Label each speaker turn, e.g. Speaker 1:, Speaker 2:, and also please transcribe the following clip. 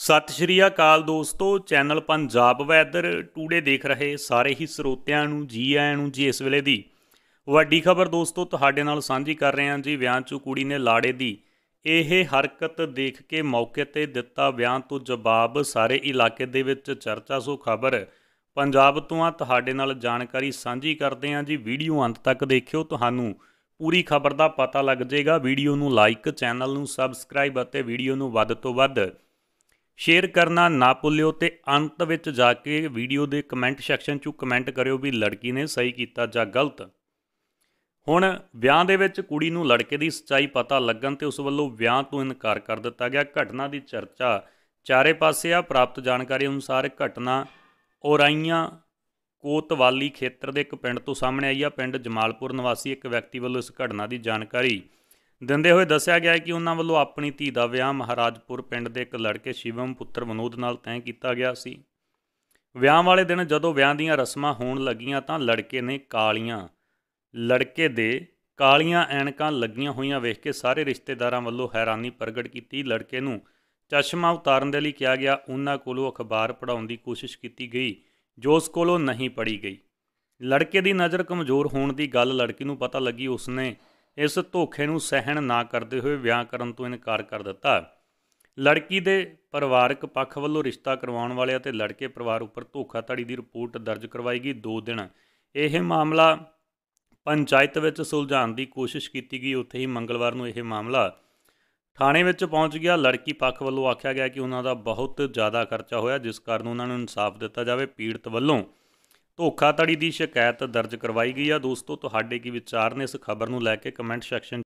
Speaker 1: ਸਤਿ ਸ਼੍ਰੀ ਅਕਾਲ ਦੋਸਤੋ channel Punjab weather today ਦੇਖ ਰਹੇ ਸਾਰੇ ਹੀ ਸਰੋਤਿਆਂ ਨੂੰ ਜੀ ਆਇਆਂ ਨੂੰ ਜੀ ਇਸ ਵੇਲੇ ਦੀ ਵੱਡੀ ਖਬਰ ਦੋਸਤੋ ਤੁਹਾਡੇ ਨਾਲ ਸਾਂਝੀ ਕਰ ਰਹੇ ਹਾਂ ਜੀ ਵਿਆਹ 'ਚ ਕੁੜੀ ਨੇ ਲਾੜੇ ਦੀ ਇਹ ਹਰਕਤ ਦੇਖ ਕੇ ਮੌਕੇ ਤੇ ਦਿੱਤਾ ਵਿਆਹ ਤੋਂ ਜਵਾਬ ਸਾਰੇ ਇਲਾਕੇ ਦੇ ਵਿੱਚ ਚਰਚਾ ਸੋ ਖਬਰ ਪੰਜਾਬ ਤੋਂ ਆ ਤੁਹਾਡੇ ਨਾਲ ਜਾਣਕਾਰੀ ਸਾਂਝੀ ਕਰਦੇ ਹਾਂ ਜੀ ਵੀਡੀਓ ਅੰਤ ਤੱਕ ਦੇਖਿਓ ਤੁਹਾਨੂੰ ਪੂਰੀ ਖਬਰ ਦਾ ਪਤਾ ਲੱਗ ਜਾਏਗਾ ਵੀਡੀਓ ਨੂੰ ਲਾਈਕ ਚੈਨਲ ਨੂੰ ਸਬਸਕ੍ਰਾਈਬ ਅਤੇ ਵੀਡੀਓ ਨੂੰ ਵੱਧ ਤੋਂ ਵੱਧ ਸ਼ੇਅਰ ਕਰਨਾ ਨਾ ਭੁੱਲਿਓ ਤੇ ਅੰਤ ਵਿੱਚ ਜਾ ਕੇ ਵੀਡੀਓ ਦੇ ਕਮੈਂਟ ਸੈਕਸ਼ਨ 'ਚ ਕਮੈਂਟ ਕਰਿਓ ਵੀ ਲੜਕੀ ਨੇ ਸਹੀ ਕੀਤਾ ਜਾਂ ਗਲਤ ਹੁਣ ਵਿਆਹ ਦੇ ਵਿੱਚ ਕੁੜੀ ਨੂੰ ਲੜਕੇ ਦੀ ਸੱਚਾਈ ਪਤਾ ਲੱਗਣ ਤੇ ਉਸ ਵੱਲੋਂ ਵਿਆਹ ਤੋਂ ਇਨਕਾਰ ਕਰ ਦਿੱਤਾ ਗਿਆ ਘਟਨਾ ਦੀ ਚਰਚਾ ਚਾਰੇ ਪਾਸੇ ਆ ਪ੍ਰਾਪਤ ਜਾਣਕਾਰੀ ਅਨੁਸਾਰ ਘਟਨਾ ਔਰਾਈਆਂ ਕੋਤਵਾਲੀ ਖੇਤਰ ਦੇ ਇੱਕ ਪਿੰਡ ਤੋਂ ਸਾਹਮਣੇ ਆਈ ਆ ਪਿੰਡ ਜਮਾਲਪੁਰ ਨਿਵਾਸੀ ਇੱਕ ਵਿਅਕਤੀ ਵੱਲੋਂ ਇਸ ਘਟਨਾ ਦੀ ਜਾਣਕਾਰੀ ਦਿੰਦੇ ਹੋਏ ਦੱਸਿਆ ਗਿਆ ਕਿ ਉਹਨਾਂ ਵੱਲੋਂ ਆਪਣੀ ਧੀ ਦਾ ਵਿਆਹ ਮਹਾਰਾਜਪੁਰ ਪਿੰਡ ਦੇ ਇੱਕ ਲੜਕੇ ਸ਼ਿਵਮ ਪੁੱਤਰ ਵਿਨੋਦ ਨਾਲ ਤੈਅ ਕੀਤਾ ਗਿਆ ਸੀ ਵਿਆਹ ਵਾਲੇ ਦਿਨ ਜਦੋਂ ਵਿਆਹ ਦੀਆਂ ਰਸਮਾਂ ਹੋਣ ਲੱਗੀਆਂ ਤਾਂ ਲੜਕੇ ਨੇ ਕਾਲੀਆਂ ਲੜਕੇ ਦੇ ਕਾਲੀਆਂ ਐਣਕਾਂ ਲੱਗੀਆਂ ਹੋਈਆਂ ਵੇਖ ਕੇ ਸਾਰੇ ਰਿਸ਼ਤੇਦਾਰਾਂ ਵੱਲੋਂ ਹੈਰਾਨੀ ਪ੍ਰਗਟ ਕੀਤੀ ਲੜਕੇ ਨੂੰ ਚਸ਼ਮਾ ਉਤਾਰਨ ਦੇ ਲਈ ਕਿਹਾ ਗਿਆ ਉਹਨਾਂ ਕੋਲੋਂ ਅਖਬਾਰ ਪੜਾਉਣ ਦੀ ਕੋਸ਼ਿਸ਼ ਕੀਤੀ ਗਈ ਜੋ ਉਸ ਕੋਲੋਂ ਨਹੀਂ ਪੜੀ ਗਈ ਲੜਕੇ ਦੀ ਨਜ਼ਰ ਕਮਜ਼ੋਰ ਹੋਣ ਦੀ ਗੱਲ ਲੜਕੀ ਨੂੰ ਪਤਾ ਲੱਗੀ ਉਸਨੇ ਇਸ ਧੋਖੇ ਨੂੰ ਸਹਿਣ ਨਾ ਕਰਦੇ ਹੋਏ ਵਿਆਹ ਕਰਨ ਤੋਂ ਇਨਕਾਰ ਕਰ ਦਿੱਤਾ ਲੜਕੀ ਦੇ ਪਰਿਵਾਰਕ ਪੱਖ ਵੱਲੋਂ ਰਿਸ਼ਤਾ ਕਰਵਾਉਣ ਵਾਲਿਆਂ ਤੇ ਲੜਕੇ ਪਰਿਵਾਰ ਉੱਪਰ ਧੋਖਾਧੜੀ ਦੀ ਰਿਪੋਰਟ ਦਰਜ ਕਰਵਾਈ ਗਈ 2 ਦਿਨ ਇਹ ਮਾਮਲਾ ਪੰਚਾਇਤ ਵਿੱਚ ਸੁਲਝਾਉਣ ਦੀ ਕੋਸ਼ਿਸ਼ ਕੀਤੀ ਗਈ ਉੱਥੇ ਹੀ ਮੰਗਲਵਾਰ ਨੂੰ ਇਹ ਮਾਮਲਾ ਥਾਣੇ ਵਿੱਚ ਪਹੁੰਚ ਗਿਆ ਲੜਕੀ ਪੱਖ ਵੱਲੋਂ ਆਖਿਆ ਗਿਆ ਕਿ ਉਹਨਾਂ ਦਾ ਬਹੁਤ ਜ਼ਿਆਦਾ ਖਰਚਾ ਹੋਇਆ ਜਿਸ ਕਾਰਨ ਉਹਨਾਂ ਨੂੰ ਇਨਸਾਫ ਦਿੱਤਾ ਜਾਵੇ ਪੀੜਤ ਵੱਲੋਂ ਧੋਖਾਧੜੀ ਦੀ ਸ਼ਿਕਾਇਤ ਦਰਜ ਕਰਵਾਈ ਗਈ ਆ ਦੋਸਤੋ ਤੁਹਾਡੇ ਕੀ ਵਿਚਾਰ ਨੇ ਇਸ ਖਬਰ ਨੂੰ ਲੈ ਕੇ ਕਮੈਂਟ ਸੈਕਸ਼ਨ